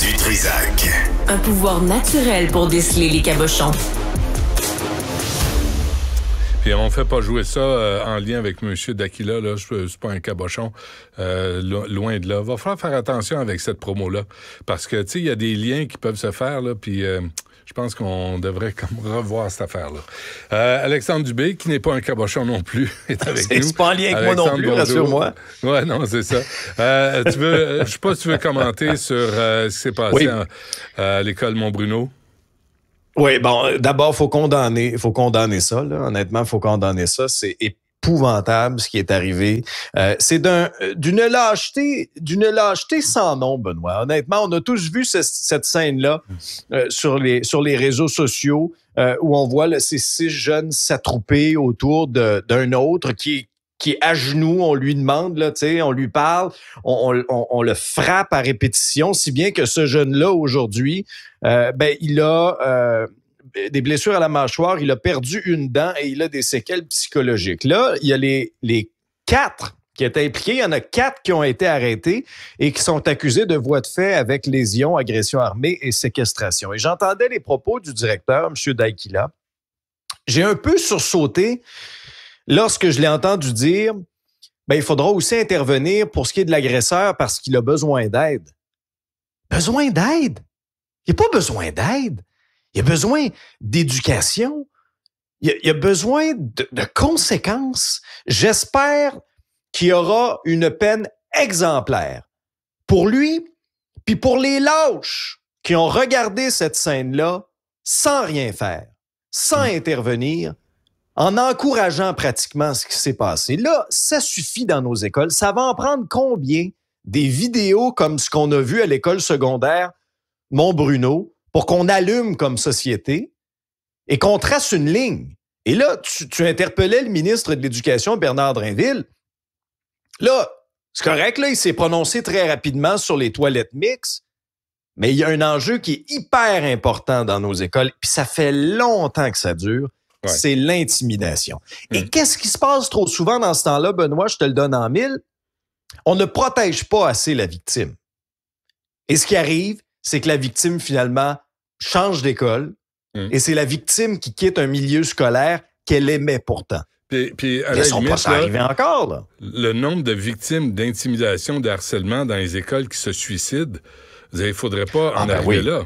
Du Un pouvoir naturel pour déceler les cabochons. Puis on fait pas jouer ça euh, en lien avec M. Daquila, là, je suis pas un cabochon, euh, loin de là. Va falloir faire attention avec cette promo-là, parce que, tu sais, il y a des liens qui peuvent se faire, là, puis... Euh, je pense qu'on devrait comme revoir cette affaire-là. Euh, Alexandre Dubé, qui n'est pas un cabochon non plus, est avec nous. C'est pas en lien avec moi non plus, rassure-moi. Oui, non, c'est ça. Je euh, tu veux, je sais pas si tu veux commenter sur euh, ce qui s'est passé à, l'école Montbruno. Oui, bon, d'abord, faut condamner, faut condamner ça. Honnêtement, Honnêtement, faut condamner ça. C'est épouvantable ce qui est arrivé. Euh, c'est d'un, euh, d'une lâcheté, d'une lâcheté sans nom, Benoît. Honnêtement, on a tous vu cette scène-là euh, sur les sur les réseaux sociaux où on voit ces six jeunes s'attrouper autour d'un autre qui qui est à genoux, on lui demande, là, on lui parle, on, on, le frappe à répétition, si bien que ce jeune-là, aujourd'hui, ben, il a des blessures à la mâchoire, il a perdu une dent et il a des séquelles psychologiques. Là, il y a les, quatre qui étaient impliqués. Il y en a quatre qui ont été arrêtés et qui sont accusés de voies de fait avec lésions, agression armée et séquestration. Et j'entendais les propos du directeur, M. Daikila. J'ai un peu sursauté lorsque je l'ai entendu dire ben, il faudra aussi intervenir pour ce qui est de l'agresseur parce qu'il a besoin d'aide. Besoin d'aide? Il n'a pas besoin d'aide. Il y a besoin d'éducation. Il, y a, besoin de, conséquences. J'espère qu'il y aura une peine exemplaire pour lui, puis pour les lâches qui ont regardé cette scène-là sans rien faire, sans mm. intervenir, en encourageant pratiquement ce qui s'est passé. Là, ça suffit dans nos écoles. Ça va en prendre combien des vidéos comme ce qu'on a vu à l'école secondaire, mon Bruno, pour qu'on allume comme société et qu'on trace une ligne. Et là, tu, interpellais le ministre de l'Éducation, Bernard Drinville. Là, c'est correct, il s'est prononcé très rapidement sur les toilettes mixtes, mais il y a un enjeu qui est hyper important dans nos écoles, puis ça fait longtemps que ça dure. C'est l'intimidation. Et hum. qu'est-ce qui se passe trop souvent dans ce temps-là, Benoît, je te le donne en mille? On ne protège pas assez la victime. Et ce qui arrive, c'est que la victime, finalement, change d'école hein. et c'est la victime qui quitte un milieu scolaire qu'elle aimait pourtant. Puis, encore. Le nombre de victimes d'intimidation, d'harcèlement dans les écoles qui se suicident, il faudrait pas en ah, ben arriver là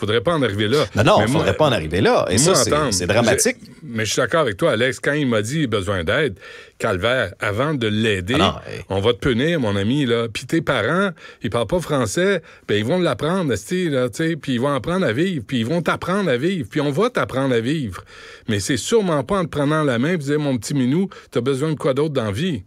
faudrait pas en arriver là. Non, non, mais faudrait pas en arriver là. Et ça, c'est dramatique. Mais je suis d'accord avec toi, Alex. Quand il m'a dit besoin d'aide, calvaire, avant de l'aider, ah on va te punir, mon ami. Là. Puis tes parents, ils parlent pas français, ben ils vont l'apprendre, puis ils vont apprendre à vivre, puis ils vont t'apprendre à vivre, puis on va t'apprendre à vivre. Mais c'est sûrement pas en te prenant la main et disant, mon petit minou, as besoin de quoi d'autre dans vie?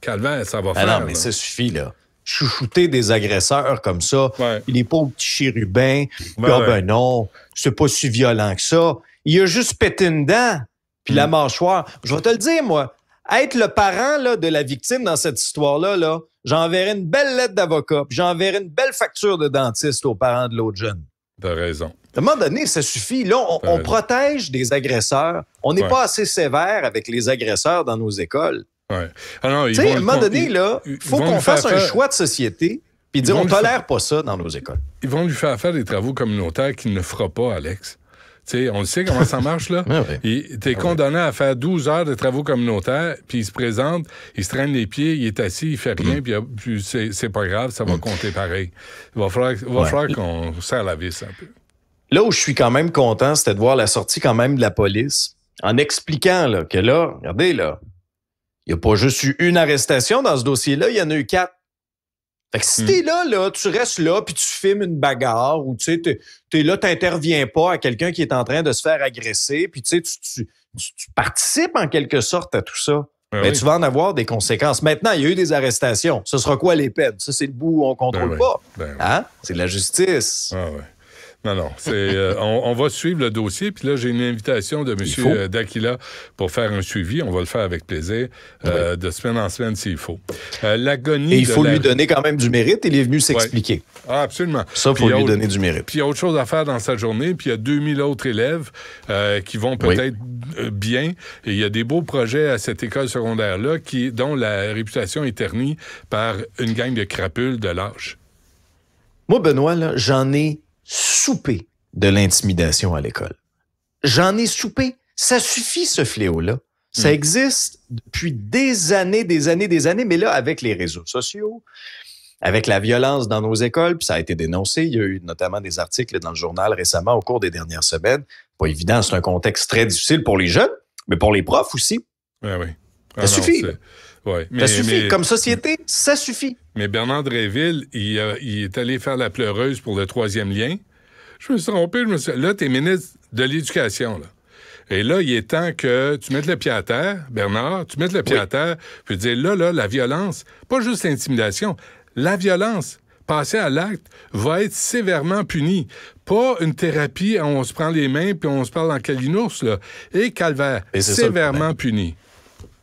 Calvaire, ça va ah faire. Non, mais ça suffit, là chouchouter des agresseurs comme ça. Il est pas au petit chérubin. Ah ben non, c'est pas si violent que ça. Il a juste pété une dent, puis la hmm. mâchoire. Je vais te le dire, moi, être le parent là, de la victime dans cette histoire-là, là, j'enverrai une belle lettre d'avocat, puis j'enverrai une belle facture de dentiste aux parents de l'autre jeune. T'as raison. À un moment donné, ça suffit. Là, on, protège des agresseurs. On n'est pas assez sévère avec les agresseurs dans nos écoles. Alors, ah à un moment donné, il faut qu'on fasse un choix de société puis dire on ne tolère pas ça dans nos écoles. Ils vont lui faire faire des travaux communautaires qu'il ne fera pas, Alex. on le sait comment ça marche, là. Ah il T'es ah condamné à faire 12 heures de travaux communautaires, puis il se présente, il se traîne les pieds, il est assis, il fait rien, mm. puis c'est pas grave, ça va mm. compter pareil. Il va falloir, qu'on serre la vis un peu. Là où je suis quand même content, c'était de voir la sortie quand même de la police en expliquant que là, regardez, là, il n'y a pas juste eu une arrestation dans ce dossier-là, il y en a eu quatre. Fait que si hmm. t'es là, là, tu restes là, puis tu filmes une bagarre, ou tu sais, t'es, es là, t'interviens pas à quelqu'un qui est en train de se faire agresser, puis tu, sais, tu, participes en quelque sorte à tout ça. Mais ben ben, tu vas en avoir des conséquences. Maintenant, il y a eu des arrestations. Ce sera quoi les peines? Ça, c'est le bout où on ben contrôle pas. hein? C'est la justice. Ah, non, non. Euh, on, va suivre le dossier. Puis là, j'ai une invitation de M. Euh, D'Aquila pour faire un suivi. On va le faire avec plaisir euh, de semaine en semaine s'il faut. L'agonie. Et il faut lui donner quand même du mérite. Il est venu s'expliquer. Ah, absolument. Ça, il faut lui donner du mérite. Puis il y a autre chose à faire dans sa journée. Puis il y a 2000 autres élèves qui vont peut-être bien. Et il y a des beaux projets à cette école secondaire-là dont la réputation est ternie par une gang de crapules de l'âge. Moi, Benoît, j'en ai soupé de l'intimidation à l'école. J'en ai soupé. Ça suffit, ce fléau-là. Ça hmm. existe depuis des années, des années, des années, mais là, avec les réseaux sociaux, avec la violence dans nos écoles, puis ça a été dénoncé. Il y a eu notamment des articles dans le journal récemment au cours des dernières semaines. Pas évident, c'est un contexte très difficile pour les jeunes, mais pour les profs aussi. Ouais, ça suffit. Ouais, ça ah suffit. Comme société, ça suffit. Mais Bernard Dréville, euh, il, est allé faire la pleureuse pour le troisième lien. Je me suis trompé. Je me Là, tu es ministre de l'Éducation. Et là, il est temps que tu mettes le pied à terre, Bernard, tu mettes le pied à terre, puis dire là, là, la violence, pas juste l'intimidation, la violence passée à l'acte va être sévèrement punie. Pas une thérapie où on se prend les mains puis on se parle en calinours, là. Et calvaire, sévèrement puni.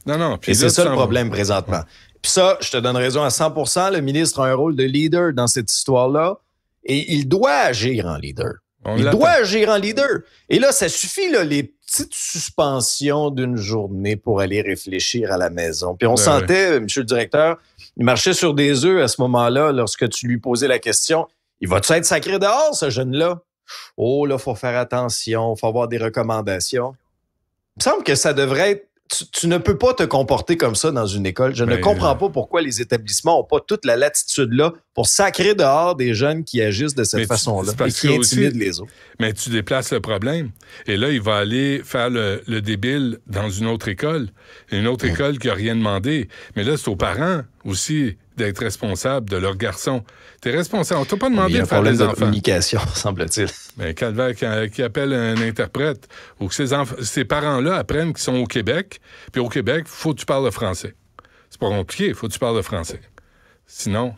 Non, non. Et c'est ça le problème présentement. Puis ça, je te donne raison à 100 Le ministre a un rôle de leader dans cette histoire-là et il doit agir en leader. il doit agir en leader. Et là, ça suffit, là, les petites suspensions d'une journée pour aller réfléchir à la maison. Puis on ben sentait, monsieur le directeur, il marchait sur des œufs à ce moment-là lorsque tu lui posais la question. Il va-tu être sacré dehors, ce jeune-là? Oh, là, faut faire attention, faut avoir des recommandations. Il me semble que ça devrait être tu, ne peux pas te comporter comme ça dans une école. Je ne ben, comprends euh, pas pourquoi les établissements n'ont pas toute la latitude là pour sacrer dehors des jeunes qui agissent de cette façon-là et qui intimident les autres. Mais tu déplaces le problème. Et là, il va aller faire le, le débile dans une autre école, une autre école qui n'a rien demandé. Mais là, c'est aux parents aussi d'être responsable de leur garçon Tu es responsable. On t'a pas demandé de faire des enfants. Il y a un problème de communication, semble-t-il. Mais Calvaire qui, appelle un interprète ou que ces, parents-là apprennent qu'ils sont au Québec, puis au Québec, faut que tu parles le français. C'est pas compliqué, faut que tu parles le français. Sinon...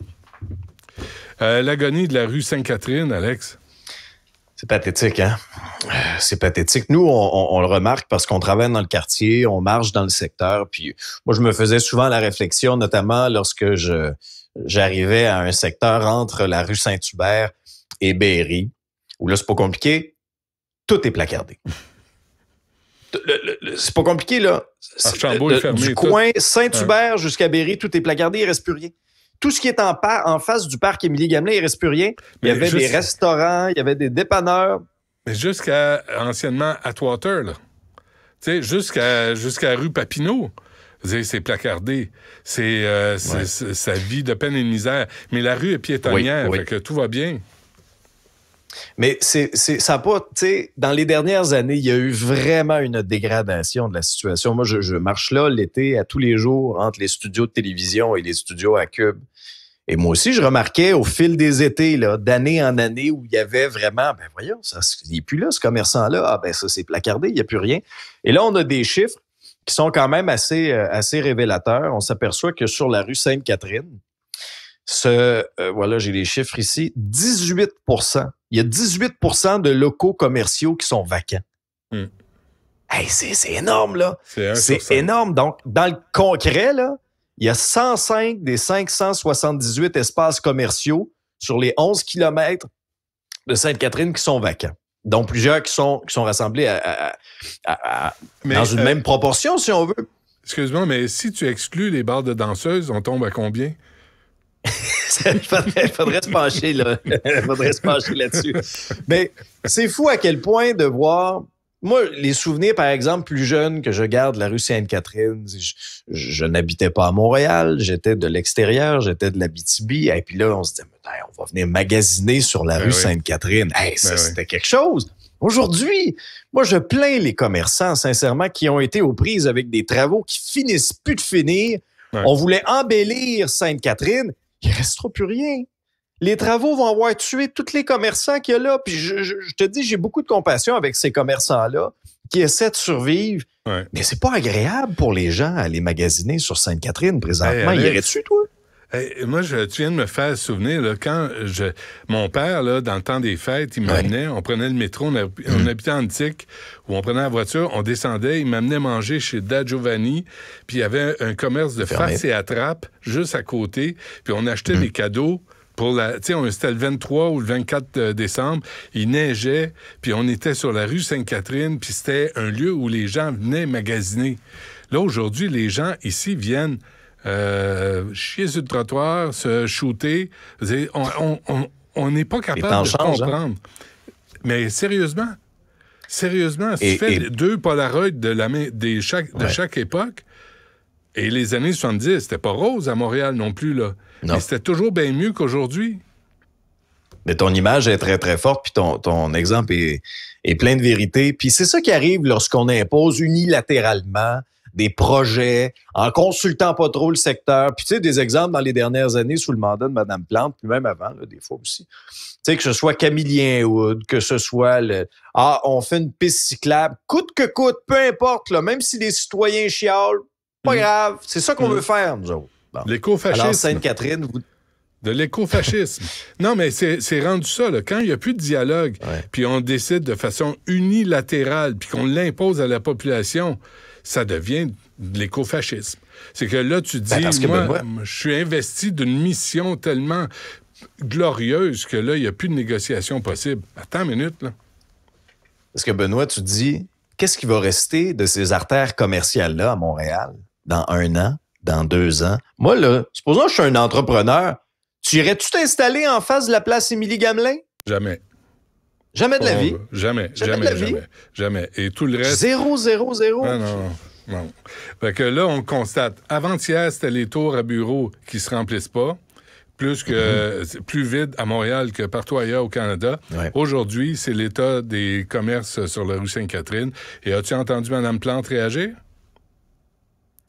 Euh, l'agonie de la rue Sainte-Catherine, Alex. C'est pathétique, hein? Euh, c'est pathétique. Nous, on, le remarque parce qu'on travaille dans le quartier, on marche dans le secteur. Puis moi, je me faisais souvent la réflexion, notamment lorsque je j'arrivais à un secteur entre la rue Saint-Hubert et Berry, où là, c'est pas compliqué, tout est placardé. c'est pas compliqué, là. du coin Saint-Hubert jusqu'à Berry, tout est placardé, il reste plus rien. Tout ce qui est en, face du parc Émilie-Gamelin, il ne reste plus rien. Il y avait des restaurants, il y avait des dépanneurs. Mais jusqu'à anciennement Atwater, là. jusqu'à rue Papineau. C'est placardé. C'est euh, sa vie de peine et de misère. Mais la rue est piétonnière, tout va bien. Mais c'est, ça pas, tu sais, dans les dernières années, il y a eu vraiment une dégradation de la situation. Moi, je, marche là l'été à tous les jours entre les studios de télévision et les studios à Cube. Et moi aussi, je remarquais au fil des étés, d'année en année, où il y avait vraiment, ben voyons, ça, il n'est plus là, ce commerçant-là. Ah, ben ça, c'est placardé, il n'y a plus rien. Et là, on a des chiffres qui sont quand même assez, euh, assez révélateurs. On s'aperçoit que sur la rue Sainte-Catherine, ce, euh, voilà, j'ai les chiffres ici, 18 il y a 18 de locaux commerciaux qui sont vacants. Hmm. c'est énorme, là. C'est énorme. Donc, dans le concret, là, il y a 105 des 578 espaces commerciaux sur les 11 kilomètres de Sainte-Catherine qui sont vacants. Donc, plusieurs qui sont, sont rassemblés dans une euh, même proportion, si on veut. Excuse-moi, mais si tu exclus les bars de danseuses, on tombe à combien? Il faudrait, se pencher là. là-dessus. Mais c'est fou à quel point de voir. Moi, les souvenirs, par exemple, plus jeunes que je garde, la rue Sainte-Catherine, je, n'habitais pas à Montréal, j'étais de l'extérieur, j'étais de la BTB. Et puis là, on se disait, ben, on va venir magasiner sur la ben rue Sainte-Catherine. Ben ça, c'était quelque chose. Aujourd'hui, moi, je plains les commerçants, sincèrement, qui ont été aux prises avec des travaux qui finissent plus de finir. On voulait embellir Sainte-Catherine il restera plus rien. Les travaux vont avoir tué tous les commerçants qu'il y a là. Puis je, te dis, j'ai beaucoup de compassion avec ces commerçants-là qui essaient de survivre. Mais c'est pas agréable pour les gens à aller magasiner sur Sainte-Catherine présentement. il y irais-tu, toi? moi, je, tu viens de me faire souvenir, quand je, mon père, dans le temps des fêtes, il m'amenait, on prenait le métro, on, mm. habitait en Antique, où on prenait la voiture, on descendait, il m'amenait manger chez Da Giovanni, puis il y avait un, commerce de farce et attrape juste à côté, puis on achetait mm. des cadeaux pour la, c'était le 23 ou le 24 euh, décembre, il neigeait, puis on était sur la rue Sainte-Catherine, puis c'était un lieu où les gens venaient magasiner. Là, aujourd'hui, les gens ici viennent euh, chier sur le trottoir, se shooter. on n'est pas capable de hein? comprendre. Mais sérieusement, sérieusement, tu fais deux Polaroids de, la, des chaque, de chaque époque, et les années 70, c'était pas rose à Montréal non plus, là. Non. c'était toujours bien mieux qu'aujourd'hui. Mais ton image est très, très forte, puis ton, ton exemple est, est plein de vérité. Puis c'est ça qui arrive lorsqu'on impose unilatéralement des projets, en consultant pas trop le secteur. Puis, tu sais, des exemples dans les dernières années sous le mandat de Mme Plante, puis même avant, là, des fois aussi. Tu sais, que ce soit Camille Wood, que ce soit le Ah, on fait une piste cyclable, coûte que coûte, peu importe, là, même si les citoyens chialent, pas mhm. grave. C'est ça qu'on mhm. veut faire, nous autres. L'écofascisme. De l'écofascisme. non, mais c'est rendu ça, là. quand il n'y a plus de dialogue, puis on décide de façon unilatérale, puis qu'on l'impose à la population, ça devient de l'écofascisme. C'est que là, tu ben, dis, moi, je suis investi d'une mission tellement glorieuse que là, il n'y a plus de négociation possible. Attends une minute, là. Parce que Benoît, tu dis, qu'est-ce qui va rester de ces artères commerciales-là à Montréal dans un an, dans deux ans? Moi, là, supposons que je suis un entrepreneur, tu irais tu t'installer en face de la place Émilie Gamelin? Jamais. Jamais de la vie. Oh, jamais, jamais, jamais, jamais, Et tout le reste. Zéro, zéro, zéro. Ah, non, non. que là, on constate. Avant-hier, c'était les tours à bureau qui se remplissent pas. Plus que mm-hmm. plus vide à Montréal que partout ailleurs au Canada. Aujourd'hui, c'est l'état des commerces sur la rue Sainte-Catherine. Et as-tu entendu Mme Plante réagir?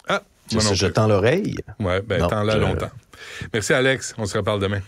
Ah! je tends l'oreille. Oui, ben, tends-la longtemps. Merci, Alex. On se reparle demain.